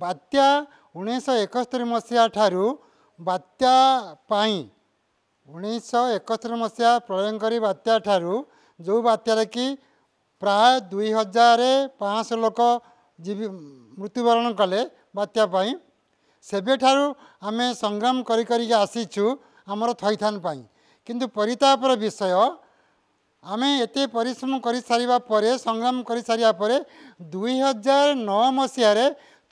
ବାତ୍ୟା ଉଣେଇଶହ ଏକସ୍ତରୀ ମସିହା ଠାରୁ ବାତ୍ୟା ପାଇଁ ଉଣେଇଶହ ଏକସ୍ତରୀ ମସିହା ପ୍ରଳୟଙ୍କରୀ ବାତ୍ୟା ଠାରୁ ଯେଉଁ ବାତ୍ୟାରେ କି ପ୍ରାୟ ଦୁଇ ହଜାର ପାଞ୍ଚଶହ ଲୋକ ଜୀବି ମୃତ୍ୟୁବରଣ କଲେ ବାତ୍ୟା ପାଇଁ ସେବେଠାରୁ ଆମେ ସଂଗ୍ରାମ କରି କରିକି ଆସିଛୁ ଆମର ଥଇଥାନ ପାଇଁ କିନ୍ତୁ ପରିତାପର ବିଷୟ ଆମେ ଏତେ ପରିଶ୍ରମ କରିସାରିବା ପରେ ସଂଗ୍ରାମ କରିସାରିବା ପରେ ଦୁଇ ହଜାର ନଅ ମସିହାରେ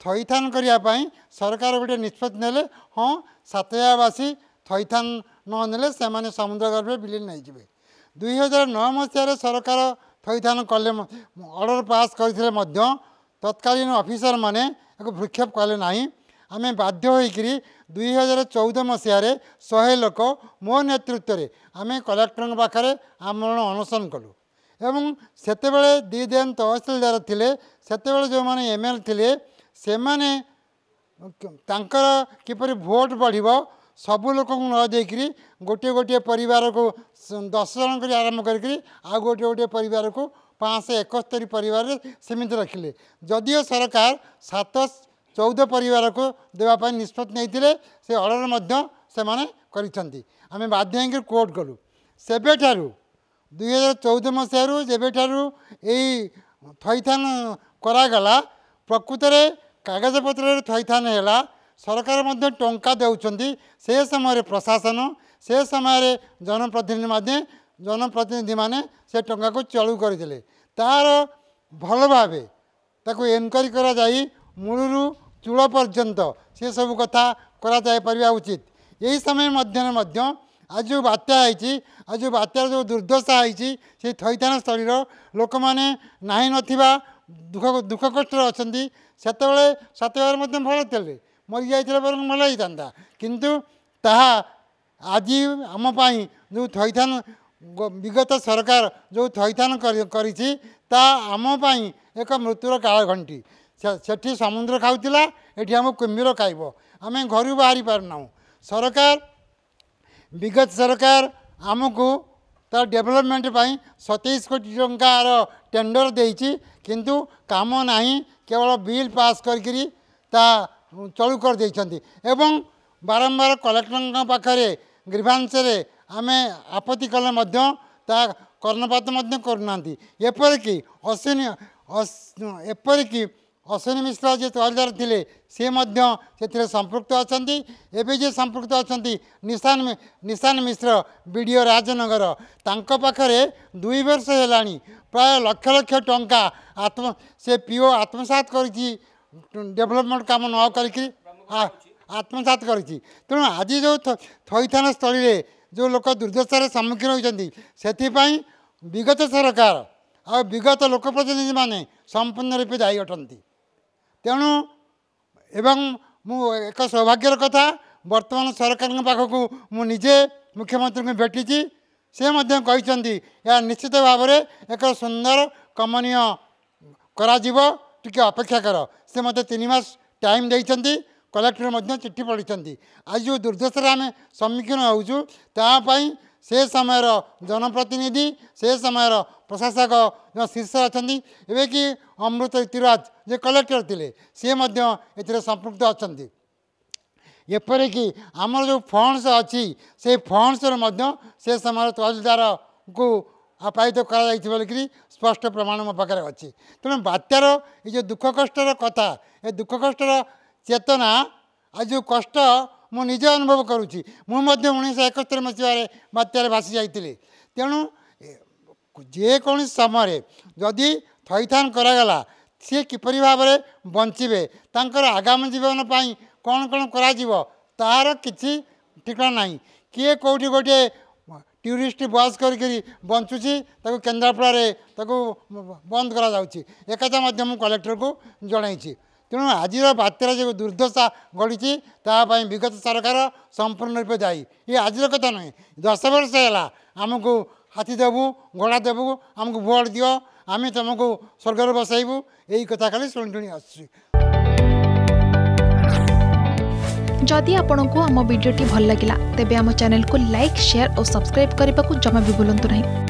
ଥଇଥାନ କରିବା ପାଇଁ ସରକାର ଗୋଟିଏ ନିଷ୍ପତ୍ତି ନେଲେ ହଁ ସାତୟାବାସୀ ଥଇଥାନ ନ ନେଲେ ସେମାନେ ସମୁଦ୍ର ଗର୍ଭରେ ବିଲିନ ନେଇଯିବେ ଦୁଇହଜାର ନଅ ମସିହାରେ ସରକାର ଥଇଥାନ କଲେ ଅର୍ଡ଼ର ପାସ୍ କରିଥିଲେ ମଧ୍ୟ ତତ୍କାଳୀନ ଅଫିସରମାନେ ଏକୁ ଭୃକ୍ଷେପ କଲେ ନାହିଁ ଆମେ ବାଧ୍ୟ ହୋଇକରି ଦୁଇହଜାର ଚଉଦ ମସିହାରେ ଶହେ ଲୋକ ମୋ ନେତୃତ୍ୱରେ ଆମେ କଲେକ୍ଟରଙ୍କ ପାଖରେ ଆମରଣ ଅନଶନ କଲୁ ଏବଂ ସେତେବେଳେ ଦୁଇ ଦିନ ତହସିଲଦାର ଥିଲେ ସେତେବେଳେ ଯେଉଁମାନେ ଏମ୍ ଥିଲେ ସେମାନେ ତାଙ୍କର କିପରି ଭୋଟ୍ ବଢ଼ିବ ସବୁ ଲୋକଙ୍କୁ ନ ଦେଇକରି ଗୋଟିଏ ଗୋଟିଏ ପରିବାରକୁ ଦଶ ଜଣ କରି ଆରମ୍ଭ କରିକିରି ଆଉ ଗୋଟିଏ ଗୋଟିଏ ପରିବାରକୁ ପାଞ୍ଚଶହ ଏକସ୍ତରୀ ପରିବାରରେ ସେମିତି ରଖିଲେ ଯଦିଓ ସରକାର ସାତ ଚଉଦ ପରିବାରକୁ ଦେବା ପାଇଁ ନିଷ୍ପତ୍ତି ନେଇଥିଲେ ସେ ଅର୍ଡ଼ର ମଧ୍ୟ ସେମାନେ କରିଛନ୍ତି ଆମେ ବାଧ୍ୟ ହେଇକି କୋର୍ଟ ଗଲୁ ସେବେଠାରୁ ଦୁଇ ହଜାର ଚଉଦ ମସିହାରୁ ଯେବେଠାରୁ ଏଇ ଥଇଥାନ କରାଗଲା ପ୍ରକୃତରେ କାଗଜପତ୍ରରେ ଥଇଥାନ ହେଲା ସରକାର ମଧ୍ୟ ଟଙ୍କା ଦେଉଛନ୍ତି ସେ ସମୟରେ ପ୍ରଶାସନ ସେ ସମୟରେ ଜନପ୍ରତିନିଧି ମଧ୍ୟ ଜନପ୍ରତିନିଧିମାନେ ସେ ଟଙ୍କାକୁ ଚଳୁ କରିଥିଲେ ତା'ର ଭଲ ଭାବେ ତାକୁ ଏନକ୍ୱାରି କରାଯାଇ ମୂଳରୁ ଚୂଳ ପର୍ଯ୍ୟନ୍ତ ସେସବୁ କଥା କରାଯାଇପାରିବା ଉଚିତ ଏହି ସମୟ ମଧ୍ୟରେ ମଧ୍ୟ ଆଜି ଯେଉଁ ବାତ୍ୟା ହେଇଛି ଆଜି ଯେଉଁ ବାତ୍ୟାର ଯେଉଁ ଦୁର୍ଦ୍ଦଶା ହେଇଛି ସେ ଥଇଥାନ ସ୍ଥଳୀର ଲୋକମାନେ ନାହିଁ ନଥିବା ଦୁଃଖ ଦୁଃଖ କଷ୍ଟରେ ଅଛନ୍ତି ସେତେବେଳେ ସତେବେଳେ ମଧ୍ୟ ଭଲ ଥିଲେ ମରିଯାଇଥିଲେ ବରଂ ଭଲ ହେଇଥାନ୍ତା କିନ୍ତୁ ତାହା ଆଜି ଆମ ପାଇଁ ଯେଉଁ ଥଇଥାନ ବିଗତ ସରକାର ଯେଉଁ ଥଇଥାନ କରିଛି ତାହା ଆମ ପାଇଁ ଏକ ମୃତ୍ୟୁର କାଳ ଘଣ୍ଟି ସେଠି ସମୁଦ୍ର ଖାଉଥିଲା ଏଠି ଆମ କୁମ୍ଭୀର ଖାଇବ ଆମେ ଘରୁ ବାହାରି ପାରୁନାହୁଁ ସରକାର ବିଗତ ସରକାର ଆମକୁ তার ডেভেলপমেন্ট পাই সতেইশ কোটি টঙ্কার টেন্ডর দিয়েছি কিন্তু কাম না কেবল বিল পাস করি তা চলু করেছেন এবং বারম্বার কলেক্টরঙ্ পাখে গ্রিভান্সরে আমি আপত্তি কলে তা কর্ণপাত করু না এপরিকি অশ্বিনী এপরিকি ଅଶ୍ୱିନୀ ମିଶ୍ର ଯିଏ ତହସିଲଦାର ଥିଲେ ସେ ମଧ୍ୟ ସେଥିରେ ସମ୍ପୃକ୍ତ ଅଛନ୍ତି ଏବେ ଯିଏ ସମ୍ପୃକ୍ତ ଅଛନ୍ତି Nishan Nishan Mishra B D O Rajnagar ତାଙ୍କ ପାଖରେ ଦୁଇ ବର୍ଷ ହେଲାଣି ପ୍ରାୟ ଲକ୍ଷ ଲକ୍ଷ ଟଙ୍କା ଆତ୍ମ ସେ ପିଓ ଆତ୍ମସାତ କରିଛି ଡେଭଲପମେଣ୍ଟ କାମ ନ କରିକି ଆତ୍ମସାତ କରିଛି ତେଣୁ ଆଜି ଯେଉଁ ଥଇଥାନ ସ୍ଥଳୀରେ ଯେଉଁ ଲୋକ ଦୁର୍ଦ୍ଦଶାରେ ସମ୍ମୁଖୀନ ହୋଇଛନ୍ତି ସେଥିପାଇଁ ବିଗତ ସରକାର ଆଉ ବିଗତ ଲୋକପ୍ରତିନିଧିମାନେ ସମ୍ପୂର୍ଣ୍ଣ ରୂପେ ଦାୟୀ ଅଟନ୍ତି ତେଣୁ ଏବଂ ମୁଁ ଏକ ସୌଭାଗ୍ୟର କଥା ବର୍ତ୍ତମାନ ସରକାରଙ୍କ ପାଖକୁ ମୁଁ ନିଜେ ମୁଖ୍ୟମନ୍ତ୍ରୀଙ୍କୁ ଭେଟିଛି ସେ ମଧ୍ୟ କହିଛନ୍ତି ଏହା ନିଶ୍ଚିତ ଭାବରେ ଏକ ସୁନ୍ଦର କମନୀୟ କରାଯିବ ଟିକିଏ ଅପେକ୍ଷା କର ସେ ମୋତେ ତିନି ମାସ ଟାଇମ୍ ଦେଇଛନ୍ତି କଲେକ୍ଟର ମଧ୍ୟ ଚିଠି ପଢ଼ିଛନ୍ତି ଆଜି ଯେଉଁ ଦୁର୍ଦ୍ଦଶାରେ ଆମେ ସମ୍ମୁଖୀନ ହେଉଛୁ ତା ପାଇଁ ସେ ସମୟର ଜନପ୍ରତିନିଧି ସେ ସମୟର ପ୍ରଶାସକ ଜଣେ ଶୀର୍ଷରେ ଅଛନ୍ତି ଏବେ କି ଅମୃତ ଇତିରାଜ ଯିଏ କଲେକ୍ଟର ଥିଲେ ସିଏ ମଧ୍ୟ ଏଥିରେ ସମ୍ପୃକ୍ତ ଅଛନ୍ତି ଏପରିକି ଆମର ଯେଉଁ ଫଣ୍ଡସ ଅଛି ସେ ଫଣ୍ଡସରେ ମଧ୍ୟ ସେ ସମୟରେ ତହସିଲଦାରକୁ ଆପାୟିତ କରାଯାଇଛି ବୋଲିକିରି ସ୍ପଷ୍ଟ ପ୍ରମାଣ ମୋ ପାଖରେ ଅଛି ତେଣୁ ବାତ୍ୟାର ଏ ଯେଉଁ ଦୁଃଖ କଷ୍ଟର କଥା ଏ ଦୁଃଖ କଷ୍ଟର ଚେତନା ଆଉ ଯେଉଁ କଷ୍ଟ ମୁଁ ନିଜେ ଅନୁଭବ କରୁଛି ମୁଁ ମଧ୍ୟ ଉଣେଇଶହ ଏକସ୍ତର ମସିହାରେ ବାତ୍ୟାରେ ଭାସି ଯାଇଥିଲି ତେଣୁ ଯେକୌଣସି ସମୟରେ ଯଦି ଥଇଥାନ କରାଗଲା ସିଏ କିପରି ଭାବରେ ବଞ୍ଚିବେ ତାଙ୍କର ଆଗାମୀ ଜୀବନ ପାଇଁ କ'ଣ କ'ଣ କରାଯିବ ତାହାର କିଛି ଠିକଣା ନାହିଁ କିଏ କେଉଁଠି ଗୋଟିଏ ଟୁରିଷ୍ଟ ବସ୍ କରିକିରି ବଞ୍ଚୁଛି ତାକୁ କେନ୍ଦ୍ରାପଡ଼ାରେ ତାକୁ ବନ୍ଦ କରାଯାଉଛି ଏକଥା ମଧ୍ୟ ମୁଁ କଲେକ୍ଟରକୁ ଜଣାଇଛି ତେଣୁ ଆଜିର ବାତ୍ୟାର ଯେଉଁ ଦୁର୍ଦ୍ଦଶା ଗଡ଼ିଛି ତା ପାଇଁ ବିଗତ ସରକାର ସମ୍ପୂର୍ଣ୍ଣ ରୂପେ ଦାୟୀ ଇଏ ଆଜିର କଥା ନୁହେଁ ଦଶ ବର୍ଷ ହେଲା ଆମକୁ ହାତୀ ଦେବୁ ଘୋଡ଼ା ଦେବୁ ଆମକୁ ଭୋଟ୍ ଦିଅ ଆମେ ତୁମକୁ ସ୍ୱର୍ଗରେ ବସାଇବୁ ଏଇ କଥା ଖାଲି ଶୁଣି ଶୁଣି ଆସୁଛି ଯଦି ଆପଣଙ୍କୁ ଆମ ଭିଡ଼ିଓଟି ଭଲ ଲାଗିଲା ତେବେ ଆମ ଚ୍ୟାନେଲକୁ ଲାଇକ୍ ସେୟାର ଓ ସବସ୍କ୍ରାଇବ୍ କରିବାକୁ ଜମା ବି ଭୁଲନ୍ତୁ ନାହିଁ